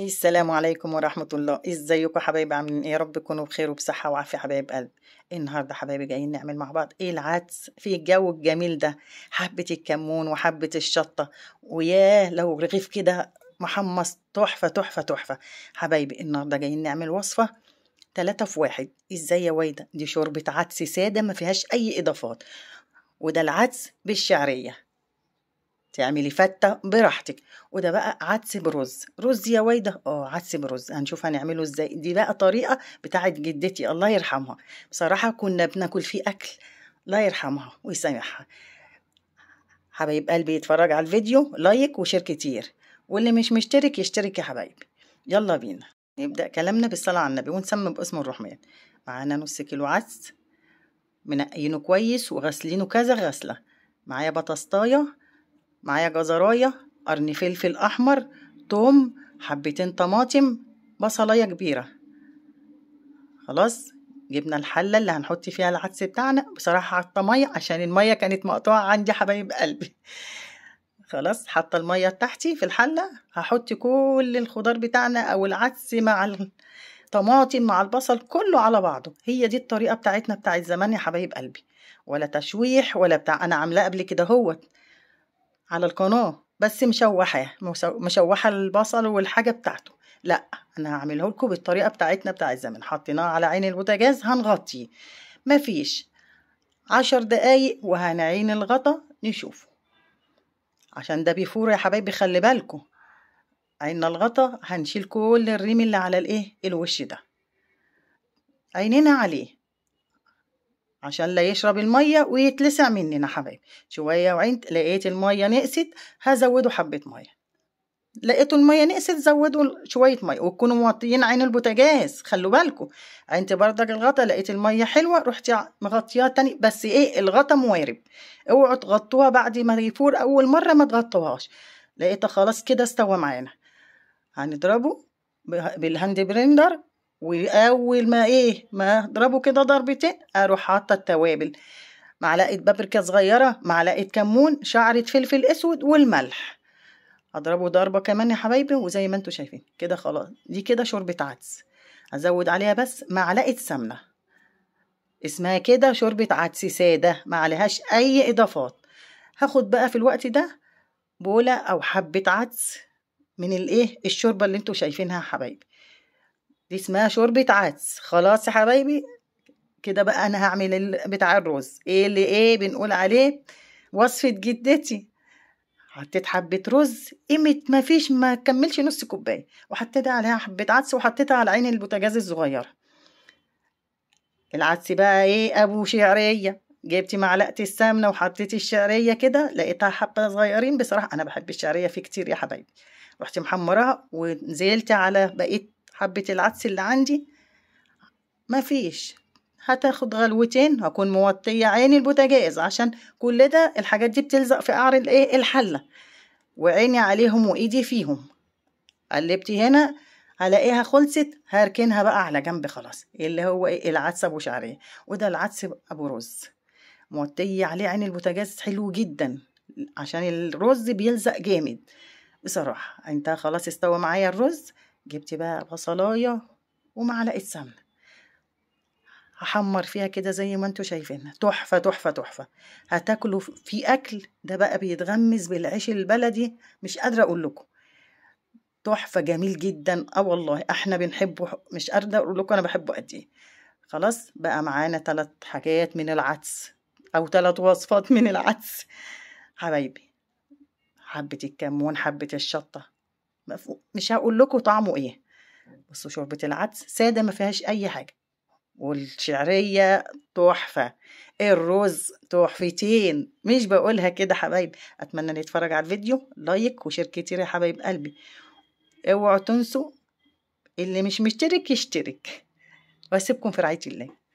السلام عليكم ورحمة الله ازيكم حبايب عاملين ايه رب تكونوا بخير وبصحة وعافية حبايب قلب النهاردة حبايبي جايين نعمل مع بعض ايه العدس في الجو الجميل ده حبة الكمون وحبة الشطة وياه لو رغيف كده محمص تحفة تحفة تحفة حبايبي النهاردة جايين نعمل وصفة تلاتة في واحد ازاي يا وايدة دي شوربة عدس سادة ما فيهاش اي اضافات وده العدس بالشعرية تعملي فتة براحتك وده بقى عدس برز رز يا ويدة اه عدس برز هنشوف هنعمله ازاي دي بقى طريقة بتاعت جدتي الله يرحمها بصراحة كنا بناكل فيه أكل الله يرحمها ويسامحها حبايب قلبي يتفرج على الفيديو لايك وشير كتير واللي مش مشترك يشترك يا حبايبي يلا بينا نبدأ كلامنا بالصلاة على النبي ونسمي باسم الرحمن معانا نص كيلو عدس منقينه كويس وغسلينه كذا غسلة معايا بطاستايه معايا جزراية قرن فلفل أحمر توم حبتين طماطم بصلاية كبيرة خلاص جبنا الحلة اللي هنحط فيها العدس بتاعنا بصراحة حاطة مية عشان المية كانت مقطوعة عندي حبايب قلبي خلاص حاطة المية بتاعتي في الحلة هحط كل الخضار بتاعنا أو العدس مع الطماطم مع البصل كله على بعضه هي دي الطريقة بتاعتنا بتاعت زمان يا حبايب قلبي ولا تشويح ولا بتاع أنا عاملاه قبل كده هوت على القناة بس مشوحه مشوحة البصل والحاجة بتاعته لا انا هعمله لكم بالطريقة بتاعتنا بتاع الزمن حطيناه على عين البوتاجاز هنغطيه مفيش عشر دقايق وهنعين الغطا نشوفه عشان ده بيفور يا حبايبي خلي بالكم عيننا الغطا هنشيل كل الريم اللي على الايه الوش ده عينينا عليه عشان لا يشرب المية ويتلسع مننا حبايب شوية وعند لقيت المية نقصت هزوده حبة مية لقيتوا المية نقصت زودوا شوية مية وتكونوا موطيين عين البوتاجاز خلوا بالكوا عند بردك الغطا لقيت المية حلوة رحت مغطياه تاني بس ايه الغطا موارب اوعوا تغطوها بعد ما يفور اول مرة ما تغطوهاش لقيتها خلاص كده استوى معانا هنضربه بالهاند بريندر واول ما ايه ما اضربه كده ضربتين اروح حاطه التوابل معلقه بابريكا صغيره معلقه كمون شعره فلفل اسود والملح اضربه ضربه كمان يا حبايبي وزي ما انتوا شايفين كده خلاص دي كده شوربه عدس ازود عليها بس معلقه سمنه اسمها كده شوربه عدس ساده ما عليهاش اي اضافات هاخد بقى في الوقت ده بوله او حبه عدس من الايه الشوربه اللي انتوا شايفينها يا حبايبي دي اسمها شوربة عدس خلاص يا حبايبي كده بقى انا هعمل بتاع الرز ايه اللي ايه بنقول عليه وصفة جدتي حطيت حبة رز قيمة ما فيش ما كملش نص كوباية وحطيت عليها حبة عدس وحطيتها على عين البوتاجاز الصغيرة العدس بقى ايه ابو شعرية جبتي معلقة السمنة وحطيتي الشعرية كده لقيتها حبة صغيرين بصراحة انا بحب الشعرية فيه كتير يا حبايبي رحت محمراها ونزلت على بقيت حبة العدس اللي عندي مفيش هتاخد غلوتين هكون موطية عيني البوتاجاز عشان كل ده الحاجات دي بتلزق في قعر الايه الحلة وعيني عليهم وايدي فيهم قلبت هنا هلاقيها خلصت هركنها بقى على جنب خلاص اللي هو ايه العدس ابو شعريه وده العدس ابو رز موطية عليه عين البوتاجاز حلو جدا عشان الرز بيلزق جامد بصراحة انت خلاص استوى معايا الرز جبت بقى بصلاية ومعلقة سمنة هحمر فيها كده زي ما انتوا شايفين تحفة تحفة تحفة هتاكلوا في أكل ده بقى بيتغمس بالعيش البلدي مش قادرة أقول لكم تحفة جميل جدا اه والله احنا بنحبه مش قادرة أقول لكم أنا بحبه قد إيه خلاص بقى معانا تلات حاجات من العدس أو تلات وصفات من العدس حبايبي حبة الكمون حبة الشطة مش هقول لكم طعمه ايه بصوا شوربه العدس ساده ما فيهاش اي حاجه والشعريه تحفه الرز تحفتين مش بقولها كده حبايب اتمنى ان يتفرج على الفيديو لايك وشير كتير يا حبايب قلبي اوعوا تنسوا اللي مش مشترك يشترك واسيبكم في رعايه الله